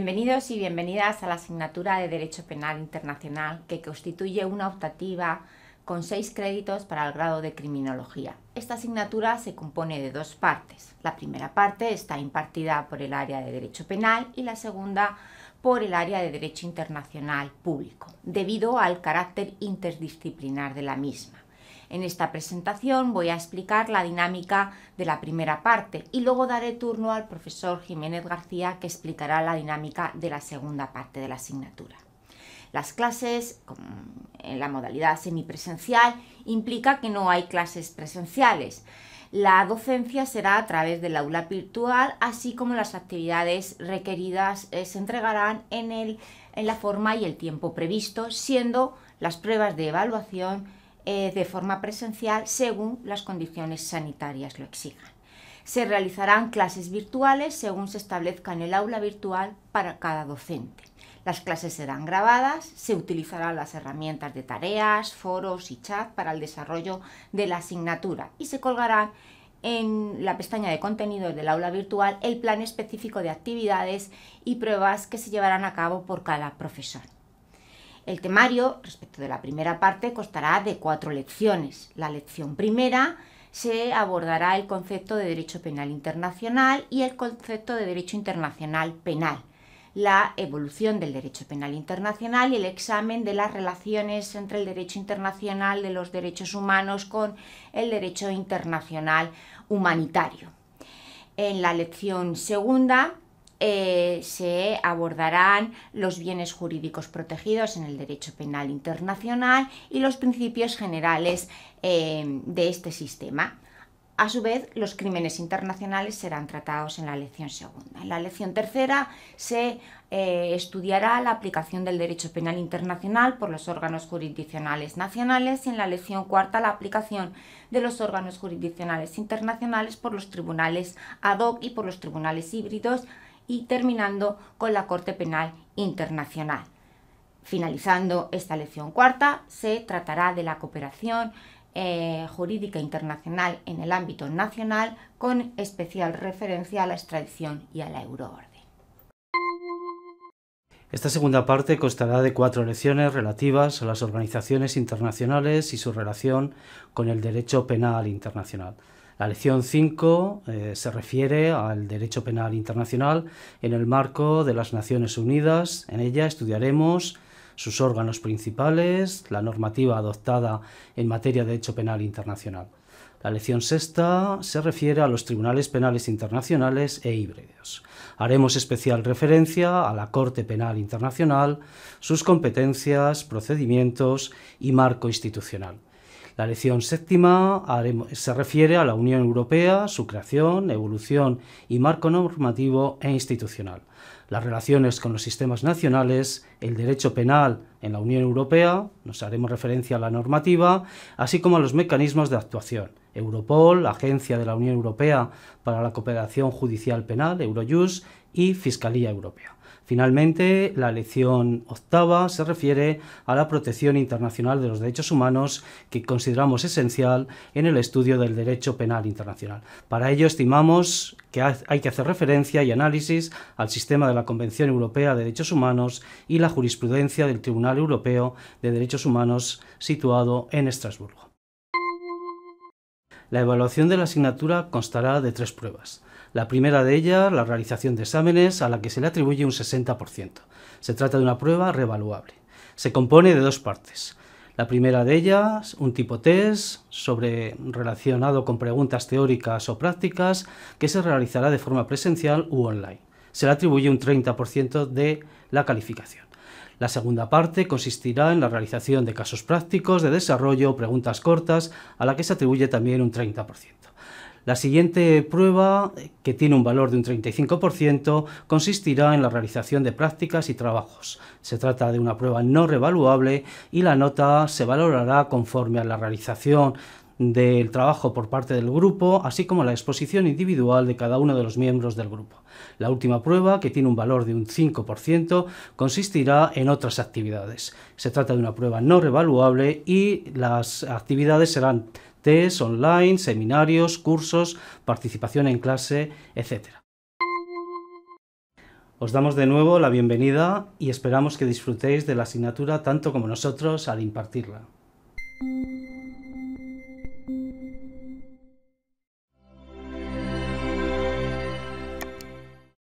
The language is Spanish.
Bienvenidos y bienvenidas a la asignatura de Derecho Penal Internacional que constituye una optativa con seis créditos para el grado de Criminología. Esta asignatura se compone de dos partes. La primera parte está impartida por el área de Derecho Penal y la segunda por el área de Derecho Internacional Público, debido al carácter interdisciplinar de la misma. En esta presentación voy a explicar la dinámica de la primera parte y luego daré turno al profesor Jiménez García que explicará la dinámica de la segunda parte de la asignatura. Las clases en eh, la modalidad semipresencial implica que no hay clases presenciales. La docencia será a través del aula virtual, así como las actividades requeridas eh, se entregarán en, en la forma y el tiempo previsto, siendo las pruebas de evaluación eh, de forma presencial según las condiciones sanitarias lo exijan. Se realizarán clases virtuales según se establezca en el aula virtual para cada docente. Las clases serán grabadas, se utilizarán las herramientas de tareas, foros y chat para el desarrollo de la asignatura y se colgarán en la pestaña de contenidos del aula virtual el plan específico de actividades y pruebas que se llevarán a cabo por cada profesor. El temario, respecto de la primera parte, constará de cuatro lecciones. La lección primera se abordará el concepto de derecho penal internacional y el concepto de derecho internacional penal, la evolución del derecho penal internacional y el examen de las relaciones entre el derecho internacional de los derechos humanos con el derecho internacional humanitario. En la lección segunda eh, se abordarán los bienes jurídicos protegidos en el derecho penal internacional y los principios generales eh, de este sistema. A su vez, los crímenes internacionales serán tratados en la lección segunda. En la lección tercera se eh, estudiará la aplicación del derecho penal internacional por los órganos jurisdiccionales nacionales y en la lección cuarta la aplicación de los órganos jurisdiccionales internacionales por los tribunales ad hoc y por los tribunales híbridos y terminando con la Corte Penal Internacional. Finalizando esta lección cuarta, se tratará de la cooperación eh, jurídica internacional en el ámbito nacional con especial referencia a la extradición y a la euroorden. Esta segunda parte constará de cuatro lecciones relativas a las organizaciones internacionales y su relación con el derecho penal internacional. La lección 5 eh, se refiere al derecho penal internacional en el marco de las Naciones Unidas. En ella estudiaremos sus órganos principales, la normativa adoptada en materia de derecho penal internacional. La lección sexta se refiere a los tribunales penales internacionales e híbridos. Haremos especial referencia a la Corte Penal Internacional, sus competencias, procedimientos y marco institucional. La lección séptima se refiere a la Unión Europea, su creación, evolución y marco normativo e institucional, las relaciones con los sistemas nacionales, el derecho penal en la Unión Europea, nos haremos referencia a la normativa, así como a los mecanismos de actuación. Europol, Agencia de la Unión Europea para la Cooperación Judicial Penal, Eurojust, y Fiscalía Europea. Finalmente, la lección octava se refiere a la protección internacional de los derechos humanos que consideramos esencial en el estudio del derecho penal internacional. Para ello, estimamos que hay que hacer referencia y análisis al sistema de la Convención Europea de Derechos Humanos y la jurisprudencia del Tribunal Europeo de Derechos Humanos situado en Estrasburgo. La evaluación de la asignatura constará de tres pruebas. La primera de ellas, la realización de exámenes, a la que se le atribuye un 60%. Se trata de una prueba revaluable. Se compone de dos partes. La primera de ellas, un tipo test sobre, relacionado con preguntas teóricas o prácticas que se realizará de forma presencial u online. Se le atribuye un 30% de la calificación. La segunda parte consistirá en la realización de casos prácticos de desarrollo o preguntas cortas, a la que se atribuye también un 30%. La siguiente prueba, que tiene un valor de un 35%, consistirá en la realización de prácticas y trabajos. Se trata de una prueba no revaluable y la nota se valorará conforme a la realización del trabajo por parte del grupo, así como la exposición individual de cada uno de los miembros del grupo. La última prueba, que tiene un valor de un 5%, consistirá en otras actividades. Se trata de una prueba no revaluable y las actividades serán test online, seminarios, cursos, participación en clase, etc. Os damos de nuevo la bienvenida y esperamos que disfrutéis de la asignatura tanto como nosotros al impartirla.